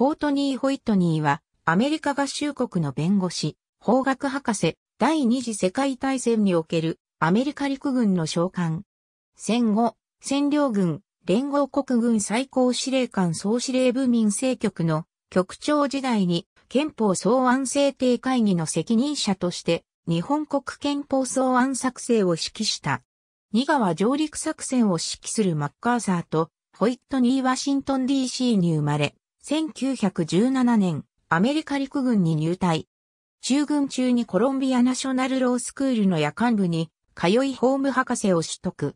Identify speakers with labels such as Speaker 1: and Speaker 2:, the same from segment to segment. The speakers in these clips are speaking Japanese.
Speaker 1: コートニー・ホイットニーは、アメリカ合衆国の弁護士、法学博士、第二次世界大戦におけるアメリカ陸軍の将官。戦後、占領軍、連合国軍最高司令官総司令部民政局の局長時代に憲法草案制定会議の責任者として日本国憲法草案作成を指揮した。二川上陸作戦を指揮するマッカーサーとホイットニー・ワシントン DC に生まれ、1917年、アメリカ陸軍に入隊。中軍中にコロンビアナショナルロースクールの夜間部に通いホーム博士を取得。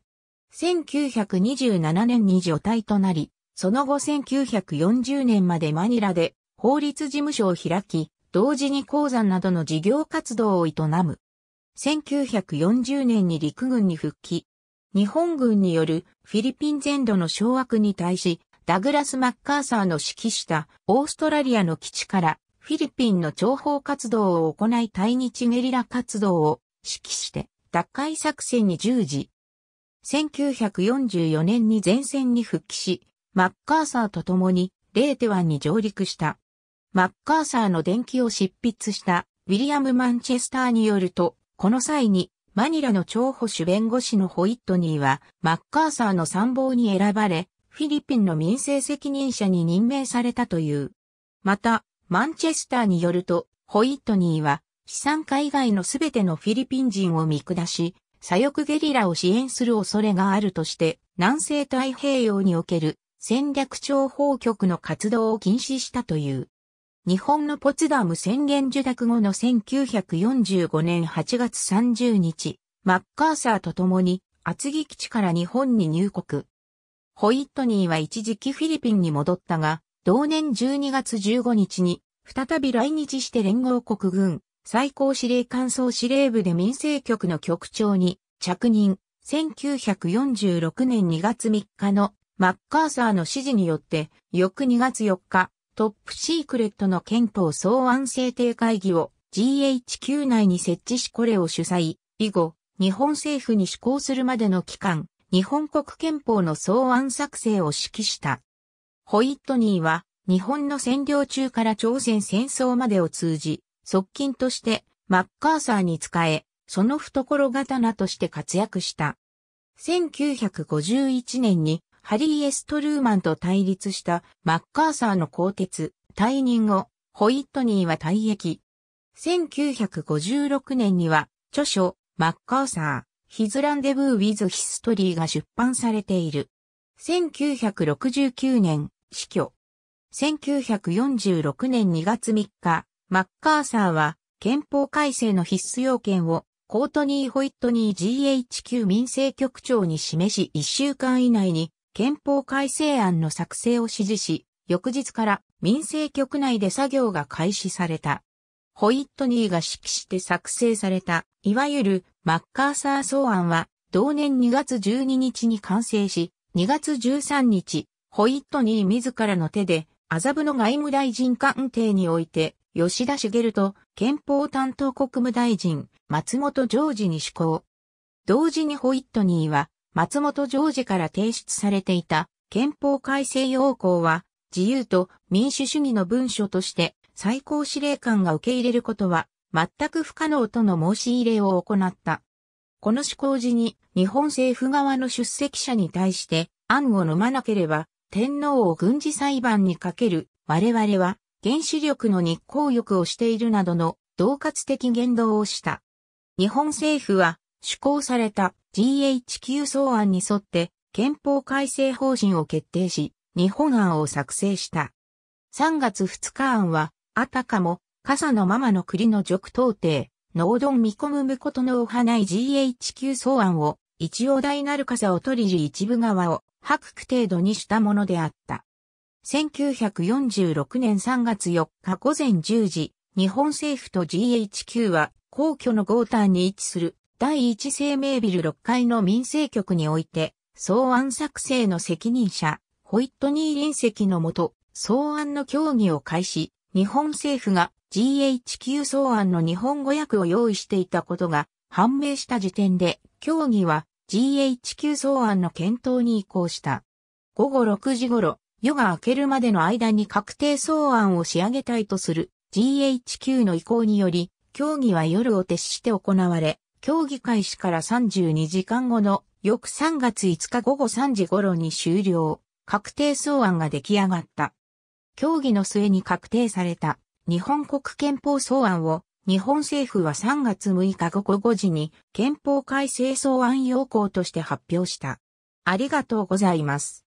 Speaker 1: 1927年に除隊となり、その後1940年までマニラで法律事務所を開き、同時に鉱山などの事業活動を営む。1940年に陸軍に復帰。日本軍によるフィリピン全土の掌握に対し、ダグラス・マッカーサーの指揮したオーストラリアの基地からフィリピンの諜報活動を行い対日ゲリラ活動を指揮して脱会作戦に従事。1944年に前線に復帰し、マッカーサーと共にレーテ湾に上陸した。マッカーサーの伝記を執筆したウィリアム・マンチェスターによると、この際にマニラの諜保守弁護士のホイットニーはマッカーサーの参謀に選ばれ、フィリピンの民政責任者に任命されたという。また、マンチェスターによると、ホイットニーは、資産家以外のすべてのフィリピン人を見下し、左翼ゲリラを支援する恐れがあるとして、南西太平洋における戦略諜報局の活動を禁止したという。日本のポツダム宣言受諾後の1945年8月30日、マッカーサーと共に厚木基地から日本に入国。ホイットニーは一時期フィリピンに戻ったが、同年12月15日に、再び来日して連合国軍、最高司令官総司令部で民政局の局長に着任、1946年2月3日のマッカーサーの指示によって、翌2月4日、トップシークレットの憲法草案制定会議を GHQ 内に設置しこれを主催、以後、日本政府に施行するまでの期間、日本国憲法の草案作成を指揮した。ホイットニーは日本の占領中から朝鮮戦争までを通じ、側近としてマッカーサーに仕え、その懐刀として活躍した。1951年にハリー・エストルーマンと対立したマッカーサーの更迭、退任後、ホイットニーは退役。1956年には著書マッカーサー His Rendezvous with History が出版されている。1969年、死去。1946年2月3日、マッカーサーは憲法改正の必須要件をコートニー・ホイットニー GHQ 民政局長に示し1週間以内に憲法改正案の作成を指示し、翌日から民政局内で作業が開始された。ホイットニーが指揮して作成された、いわゆるマッカーサー草案は、同年2月12日に完成し、2月13日、ホイットニー自らの手で、麻布の外務大臣官邸において、吉田茂と憲法担当国務大臣、松本常時に施行。同時にホイットニーは、松本常時から提出されていた憲法改正要項は、自由と民主主義の文書として最高司令官が受け入れることは全く不可能との申し入れを行った。この施行時に日本政府側の出席者に対して案を飲まなければ天皇を軍事裁判にかける我々は原子力の日光浴をしているなどの同活的言動をした。日本政府は施行された GHQ 草案に沿って憲法改正方針を決定し、日本案を作成した。3月2日案は、あたかも傘のママの栗の玉東帝、農丼見込むむことのお花い GHQ 草案を、一応大なる傘を取りじ一部側を、白く程度にしたものであった。1946年3月4日午前10時、日本政府と GHQ は、皇居の豪端に位置する第一生命ビル6階の民生局において、草案作成の責任者、ホイットニー隕石のもと、草案の協議を開始、日本政府が GHQ 草案の日本語訳を用意していたことが判明した時点で、協議は GHQ 草案の検討に移行した。午後6時頃、夜が明けるまでの間に確定草案を仕上げたいとする GHQ の意向により、協議は夜を徹して行われ、協議開始から32時間後の翌3月5日午後3時頃に終了、確定草案が出来上がった。協議の末に確定された。日本国憲法草案を日本政府は3月6日午後5時に憲法改正草案要項として発表した。ありがとうございます。